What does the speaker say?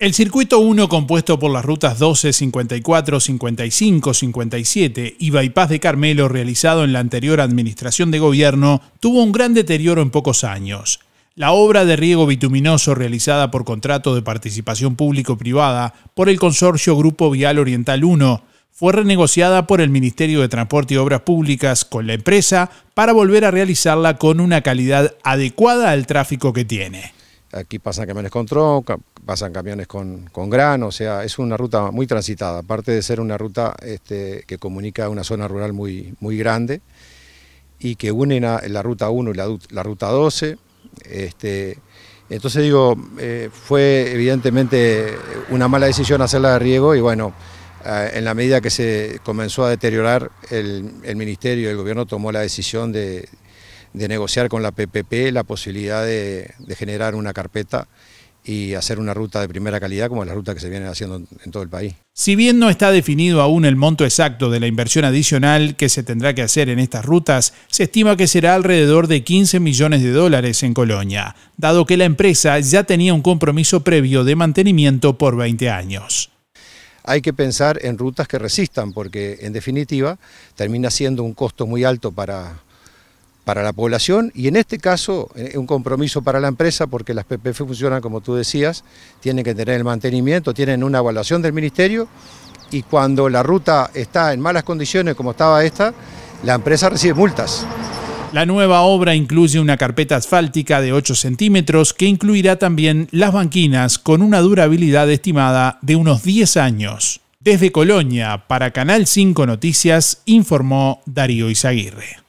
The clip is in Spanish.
El circuito 1, compuesto por las rutas 12, 54, 55, 57 y Bypass de Carmelo, realizado en la anterior administración de gobierno, tuvo un gran deterioro en pocos años. La obra de riego bituminoso realizada por contrato de participación público-privada por el consorcio Grupo Vial Oriental 1 fue renegociada por el Ministerio de Transporte y Obras Públicas con la empresa para volver a realizarla con una calidad adecuada al tráfico que tiene. Aquí pasan camiones con tronca, pasan camiones con, con grano, o sea, es una ruta muy transitada, aparte de ser una ruta este, que comunica una zona rural muy, muy grande y que une la, ruta 1 y la, ruta 12. Este, entonces digo, eh, fue evidentemente una mala decisión hacerla de riego y bueno, eh, en la medida que se comenzó a deteriorar, el, el, Ministerio y el Gobierno tomó la decisión de, de negociar con la PPP la posibilidad de, generar una carpeta y hacer una ruta de primera calidad como las ruta que se vienen haciendo en todo el país. Si bien no está definido aún el monto exacto de la inversión adicional que se tendrá que hacer en estas rutas, se estima que será alrededor de 15 millones de dólares en Colonia, dado que la empresa ya tenía un compromiso previo de mantenimiento por 20 años hay que pensar en rutas que resistan, porque en definitiva termina siendo un costo muy alto para, para la población y en este caso eh, un compromiso para la empresa porque las PPF funcionan como tú decías, tienen que tener el mantenimiento, tienen una evaluación del ministerio y cuando la ruta está en malas condiciones como estaba esta, la empresa recibe multas. La nueva obra incluye una carpeta asfáltica de 8 centímetros que incluirá también las banquinas con una durabilidad estimada de unos 10 años. Desde Colonia, para Canal 5 Noticias, informó Darío Izaguirre.